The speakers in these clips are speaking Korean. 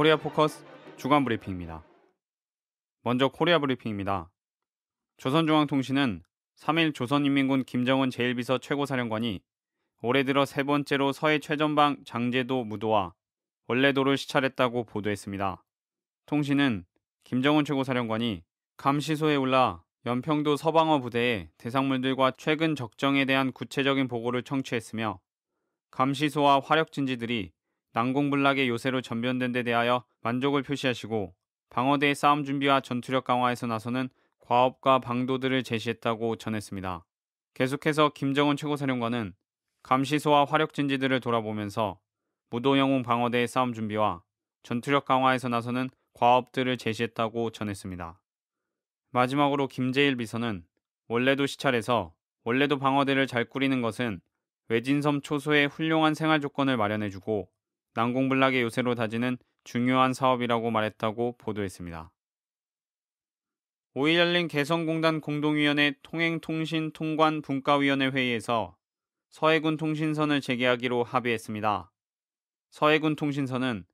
코리아 포커스 주간 브리핑입니다. 먼저 코리아 브리핑입니다. 조선중앙통신은 3일 조선인민군 김정은 제1비서 최고사령관이 올해 들어 세 번째로 서해 최전방 장제도 무도와 원래도를 시찰했다고 보도했습니다. 통신은 김정은 최고사령관이 감시소에 올라 연평도 서방어 부대의 대상물들과 최근 적정에 대한 구체적인 보고를 청취했으며 감시소와 화력 진지들이 난공불락의 요새로 전변된 데 대하여 만족을 표시하시고 방어대의 싸움 준비와 전투력 강화에서 나서는 과업과 방도들을 제시했다고 전했습니다. 계속해서 김정은 최고사령관은 감시소와 화력 진지들을 돌아보면서 무도영웅 방어대의 싸움 준비와 전투력 강화에서 나서는 과업들을 제시했다고 전했습니다. 마지막으로 김재일 비서는 원래도 시찰에서 원래도 방어대를 잘 꾸리는 것은 외진섬 초소의 훌륭한 생활 조건을 마련해주고 난공불락의 요새로 다지는 중요한 사업이라고 말했다고 보도했습니다. 5일 열린 개성공단 공동위원회 통행통신통관분과위원회 회의에서 서해군 통신선을 재개하기로 합의했습니다. 서해군 통신선은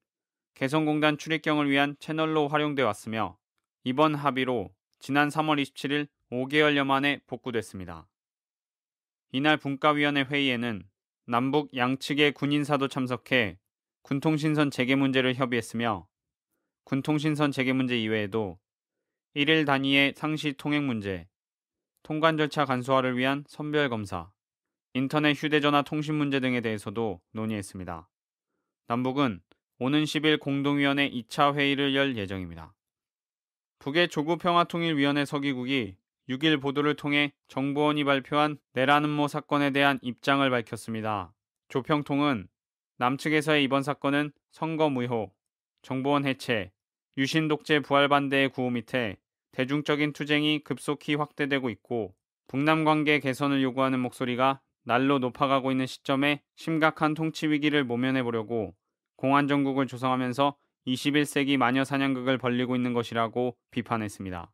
개성공단 출입경을 위한 채널로 활용돼 왔으며 이번 합의로 지난 3월 27일 5개월여 만에 복구됐습니다. 이날 분과위원회 회의에는 남북 양측의 군인사도 참석해 군통신선 재개 문제를 협의했으며 군통신선 재개 문제 이외에도 1일 단위의 상시 통행 문제, 통관 절차 간소화를 위한 선별 검사, 인터넷 휴대전화 통신 문제 등에 대해서도 논의했습니다. 남북은 오는 10일 공동위원회 2차 회의를 열 예정입니다. 북의 조국평화통일위원회 서기국이 6일 보도를 통해 정보원이 발표한 내란음모 사건에 대한 입장을 밝혔습니다. 조평통은 남측에서의 이번 사건은 선거 무효, 정보원 해체, 유신 독재 부활 반대의 구호 밑에 대중적인 투쟁이 급속히 확대되고 있고 북남 관계 개선을 요구하는 목소리가 날로 높아가고 있는 시점에 심각한 통치 위기를 모면해 보려고 공안 정국을 조성하면서 21세기 마녀 사냥극을 벌리고 있는 것이라고 비판했습니다.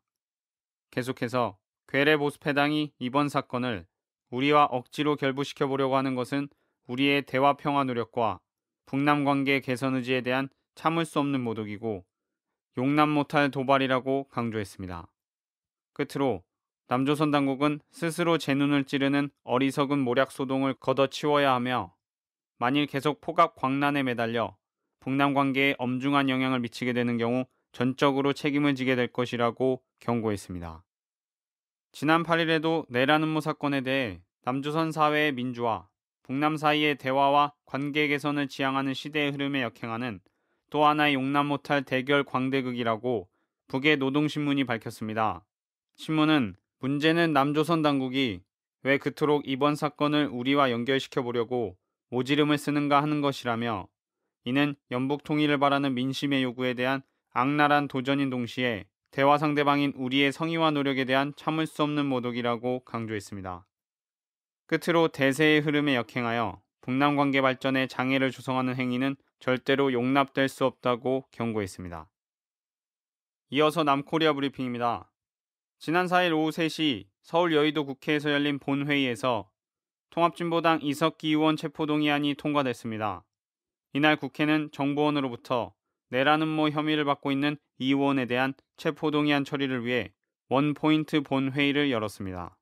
계속해서 괴뢰 보수패당이 이번 사건을 우리와 억지로 결부시켜 보려고 하는 것은 우리의 대화 평화 노력과 북남 관계 개선 의지에 대한 참을 수 없는 모독이고 용납 못할 도발이라고 강조했습니다. 끝으로 남조선 당국은 스스로 제 눈을 찌르는 어리석은 모략 소동을 걷어치워야 하며 만일 계속 포각 광란에 매달려 북남 관계에 엄중한 영향을 미치게 되는 경우 전적으로 책임을 지게 될 것이라고 경고했습니다. 지난 8일에도 내란 음모 사건에 대해 남조선 사회의 민주화, 북남 사이의 대화와 관계 개선을 지향하는 시대의 흐름에 역행하는 또 하나의 용납 못할 대결 광대극이라고 북의 노동신문이 밝혔습니다. 신문은 문제는 남조선 당국이 왜 그토록 이번 사건을 우리와 연결시켜 보려고 오지름을 쓰는가 하는 것이라며 이는 연북 통일을 바라는 민심의 요구에 대한 악랄한 도전인 동시에 대화 상대방인 우리의 성의와 노력에 대한 참을 수 없는 모독이라고 강조했습니다. 끝으로 대세의 흐름에 역행하여 북남 관계 발전에 장애를 조성하는 행위는 절대로 용납될 수 없다고 경고했습니다. 이어서 남코리아 브리핑입니다. 지난 4일 오후 3시 서울 여의도 국회에서 열린 본회의에서 통합진보당 이석기 의원 체포동의안이 통과됐습니다. 이날 국회는 정보원으로부터 내란음모 뭐 혐의를 받고 있는 이 의원에 대한 체포동의안 처리를 위해 원포인트 본회의를 열었습니다.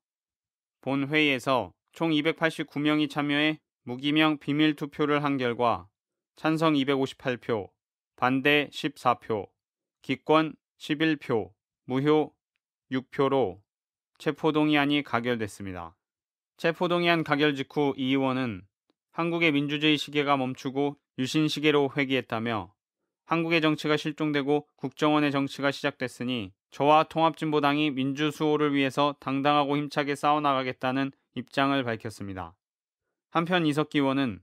본회의에서 총 289명이 참여해 무기명 비밀 투표를 한 결과 찬성 258표, 반대 14표, 기권 11표, 무효 6표로 체포동의안이 가결됐습니다. 체포동의안 가결 직후 이 의원은 한국의 민주주의 시계가 멈추고 유신 시계로 회귀했다며 한국의 정치가 실종되고 국정원의 정치가 시작됐으니 저와 통합진보당이 민주수호를 위해서 당당하고 힘차게 싸워나가겠다는 입장을 밝혔습니다. 한편 이석기 의원은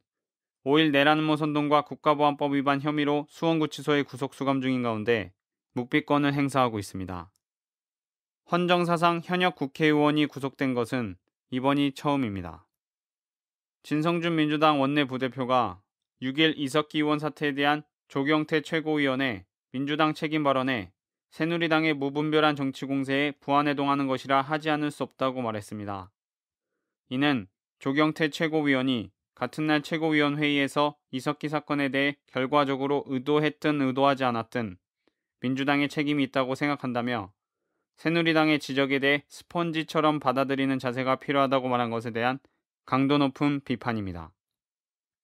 5일 내란음모 선동과 국가보안법 위반 혐의로 수원구치소에 구속수감 중인 가운데 묵비권을 행사하고 있습니다. 헌정사상 현역 국회의원이 구속된 것은 이번이 처음입니다. 진성준 민주당 원내 부대표가 6일 이석기 의원 사태에 대한 조경태 최고위원의 민주당 책임 발언에 새누리당의 무분별한 정치 공세에 부안해동하는 것이라 하지 않을 수 없다고 말했습니다. 이는 조경태 최고위원이 같은 날 최고위원회의에서 이석기 사건에 대해 결과적으로 의도했든 의도하지 않았든 민주당의 책임이 있다고 생각한다며 새누리당의 지적에 대해 스펀지처럼 받아들이는 자세가 필요하다고 말한 것에 대한 강도 높은 비판입니다.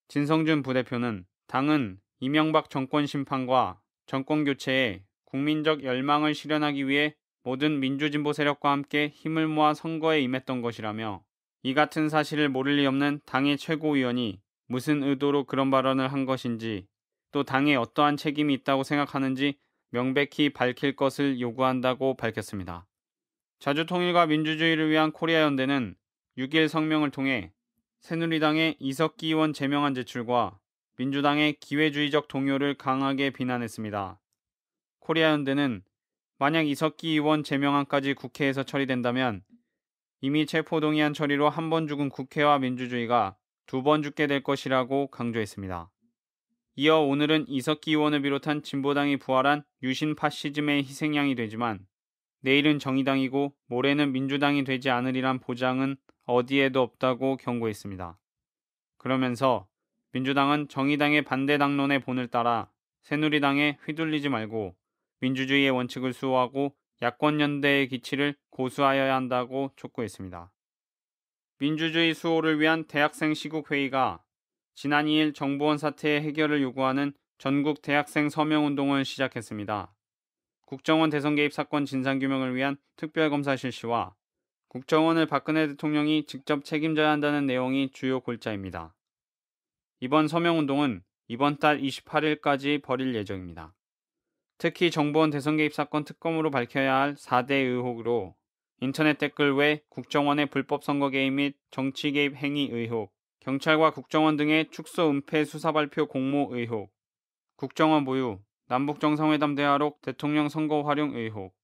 진성준 부대표는 당은 이명박 정권 심판과 정권 교체에 국민적 열망을 실현하기 위해 모든 민주진보 세력과 함께 힘을 모아 선거에 임했던 것이라며 이 같은 사실을 모를 리 없는 당의 최고위원이 무슨 의도로 그런 발언을 한 것인지 또 당에 어떠한 책임이 있다고 생각하는지 명백히 밝힐 것을 요구한다고 밝혔습니다. 자주통일과 민주주의를 위한 코리아 연대는 6일 성명을 통해 새누리당의 이석기 의원 제명안 제출과 민주당의 기회주의적 동요를 강하게 비난했습니다. 코리아 연대는 만약 이석기 의원 제명안까지 국회에서 처리된다면 이미 체포동의안 처리로 한 번 죽은 국회와 민주주의가 두 번 죽게 될 것이라고 강조했습니다. 이어 오늘은 이석기 의원을 비롯한 진보당이 부활한 유신 파시즘의 희생양이 되지만 내일은 정의당이고 모레는 민주당이 되지 않으리란 보장은 어디에도 없다고 경고했습니다. 그러면서 민주당은 정의당의 반대 당론의 본을 따라 새누리당에 휘둘리지 말고 민주주의의 원칙을 수호하고 야권연대의 기치를 고수하여야 한다고 촉구했습니다. 민주주의 수호를 위한 대학생 시국회의가 지난 2일 정보원 사태의 해결을 요구하는 전국 대학생 서명운동을 시작했습니다. 국정원 대선 개입 사건 진상규명을 위한 특별검사 실시와 국정원을 박근혜 대통령이 직접 책임져야 한다는 내용이 주요 골자입니다. 이번 서명운동은 이번 달 28일까지 벌일 예정입니다. 특히 정보원 대선 개입 사건 특검으로 밝혀야 할 4대 의혹으로 인터넷 댓글 외 국정원의 불법 선거 개입 및 정치 개입 행위 의혹, 경찰과 국정원 등의 축소 은폐 수사 발표 공모 의혹, 국정원 보유, 남북 정상회담 대화록 대통령 선거 활용 의혹,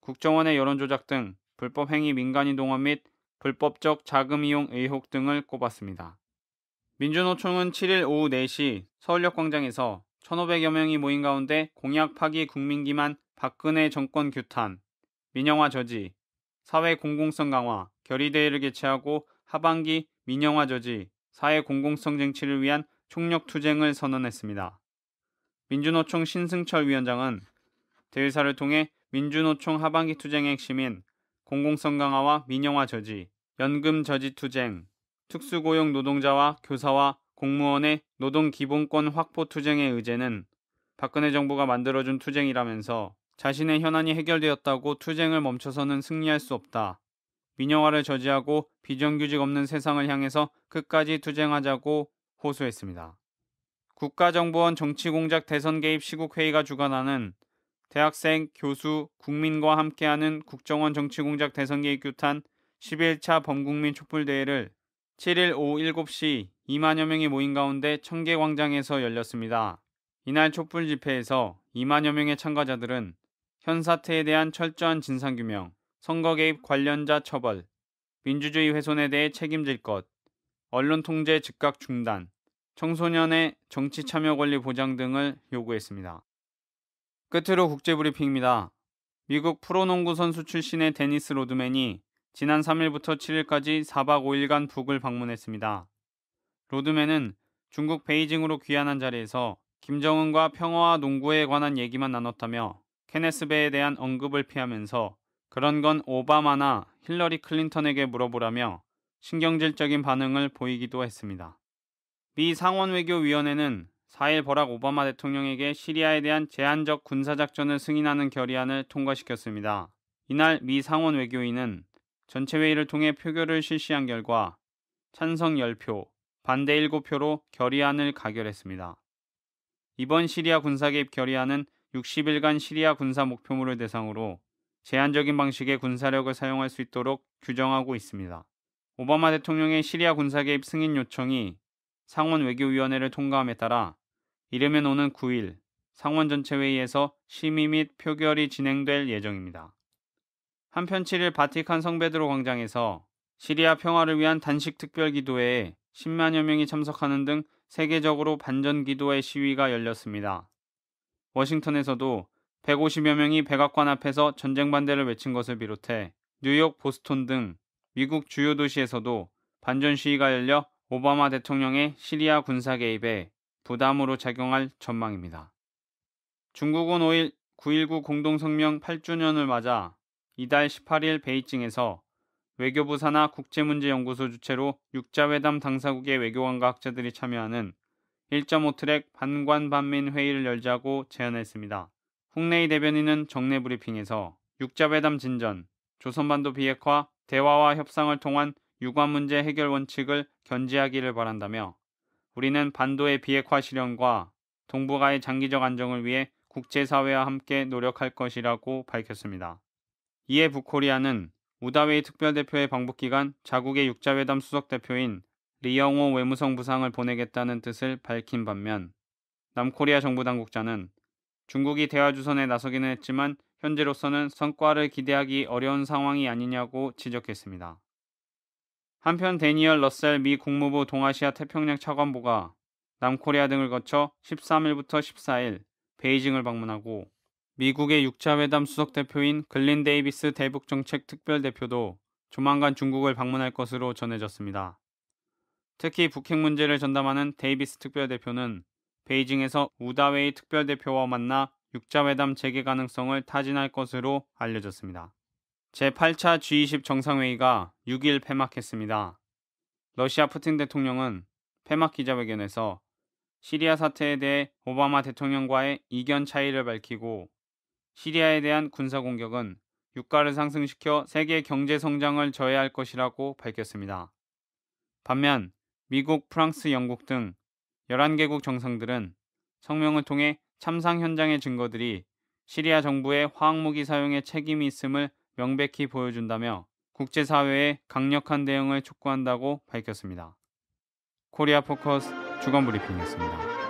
국정원의 여론 조작 등 불법 행위 민간인 동원 및 불법적 자금 이용 의혹 등을 꼽았습니다. 민주노총은 7일 오후 4시 서울역 광장에서 1,500여 명이 모인 가운데 공약 파기 국민 기만 박근혜 정권 규탄, 민영화 저지, 사회 공공성 강화, 결의대회를 개최하고 하반기 민영화 저지, 사회 공공성 쟁취를 위한 총력 투쟁을 선언했습니다. 민주노총 신승철 위원장은 대의사를 통해 민주노총 하반기 투쟁의 핵심인 공공성 강화와 민영화 저지, 연금 저지 투쟁, 특수고용 노동자와 교사와 공무원의 노동기본권 확보 투쟁의 의제는 박근혜 정부가 만들어준 투쟁이라면서 자신의 현안이 해결되었다고 투쟁을 멈춰서는 승리할 수 없다. 민영화를 저지하고 비정규직 없는 세상을 향해서 끝까지 투쟁하자고 호소했습니다. 국가정보원 정치공작 대선 개입 시국회의가 주관하는 대학생, 교수, 국민과 함께하는 국정원 정치공작 대선 개입 규탄 11차 범국민 촛불대회를 7일 오후 7시 2만여 명이 모인 가운데 청계 광장에서 열렸습니다. 이날 촛불 집회에서 2만여 명의 참가자들은 현 사태에 대한 철저한 진상 규명, 선거 개입 관련자 처벌, 민주주의 훼손에 대해 책임질 것, 언론 통제 즉각 중단, 청소년의 정치 참여 권리 보장 등을 요구했습니다. 끝으로 국제 브리핑입니다. 미국 프로농구 선수 출신의 데니스 로드맨이 지난 3일부터 7일까지 4박 5일간 북을 방문했습니다. 로드맨은 중국 베이징으로 귀환한 자리에서 김정은과 평화와 농구에 관한 얘기만 나눴다며 케네스 베에 대한 언급을 피하면서 그런 건 오바마나 힐러리 클린턴에게 물어보라며 신경질적인 반응을 보이기도 했습니다. 미 상원외교위원회는 4일 버락 오바마 대통령에게 시리아에 대한 제한적 군사작전을 승인하는 결의안을 통과시켰습니다. 이날 미 상원 외교인은 전체 회의를 통해 표결을 실시한 결과 찬성 10표, 반대 7표로 결의안을 가결했습니다. 이번 시리아 군사개입 결의안은 60일간 시리아 군사 목표물을 대상으로 제한적인 방식의 군사력을 사용할 수 있도록 규정하고 있습니다. 오바마 대통령의 시리아 군사개입 승인 요청이 상원 외교위원회를 통과함에 따라 이르면 오는 9일 상원 전체회의에서 심의 및 표결이 진행될 예정입니다. 한편 7일 바티칸 성베드로 광장에서 시리아 평화를 위한 단식 특별 기도회에 10만여 명이 참석하는 등 세계적으로 반전 기도의 시위가 열렸습니다. 워싱턴에서도 150여 명이 백악관 앞에서 전쟁 반대를 외친 것을 비롯해 뉴욕, 보스톤 등 미국 주요 도시에서도 반전 시위가 열려 오바마 대통령의 시리아 군사 개입에 부담으로 작용할 전망입니다. 중국은 5일 9.19 공동성명 8주년을 맞아 이달 18일 베이징에서 외교부 산하 국제문제연구소 주최로 6자회담 당사국의 외교관과 학자들이 참여하는 1.5트랙 반관 반민 회의를 열자고 제안했습니다. 홍내희 대변인은 정례 브리핑에서 6자회담 진전, 조선반도 비핵화, 대화와 협상을 통한 유관 문제 해결 원칙을 견지하기를 바란다며 우리는 반도의 비핵화 실현과 동북아의 장기적 안정을 위해 국제사회와 함께 노력할 것이라고 밝혔습니다. 이에 북코리아는 우다웨이 특별대표의 방북 기간 자국의 육자회담 수석 대표인 리영호 외무성 부상을 보내겠다는 뜻을 밝힌 반면 남코리아 정부 당국자는 중국이 대화 주선에 나서기는 했지만 현재로서는 성과를 기대하기 어려운 상황이 아니냐고 지적했습니다. 한편 데니얼 러셀 미 국무부 동아시아 태평양 차관보가 남코리아 등을 거쳐 13일부터 14일 베이징을 방문하고 미국의 6차 회담 수석 대표인 글린 데이비스 대북 정책 특별 대표도 조만간 중국을 방문할 것으로 전해졌습니다. 특히 북핵 문제를 전담하는 데이비스 특별 대표는 베이징에서 우다웨이 특별 대표와 만나 6자 회담 재개 가능성을 타진할 것으로 알려졌습니다. 제8차 G20 정상회의가 6일 폐막했습니다. 러시아 푸틴 대통령은 폐막 기자회견에서 시리아 사태에 대해 오바마 대통령과의 이견 차이를 밝히고 시리아에 대한 군사 공격은 유가를 상승시켜 세계 경제 성장을 저해할 것이라고 밝혔습니다. 반면 미국, 프랑스, 영국 등 11개국 정상들은 성명을 통해 참상 현장의 증거들이 시리아 정부의 화학무기 사용에 책임이 있음을 명백히 보여준다며 국제사회에 강력한 대응을 촉구한다고 밝혔습니다. 코리아 포커스 주간브리핑이었습니다.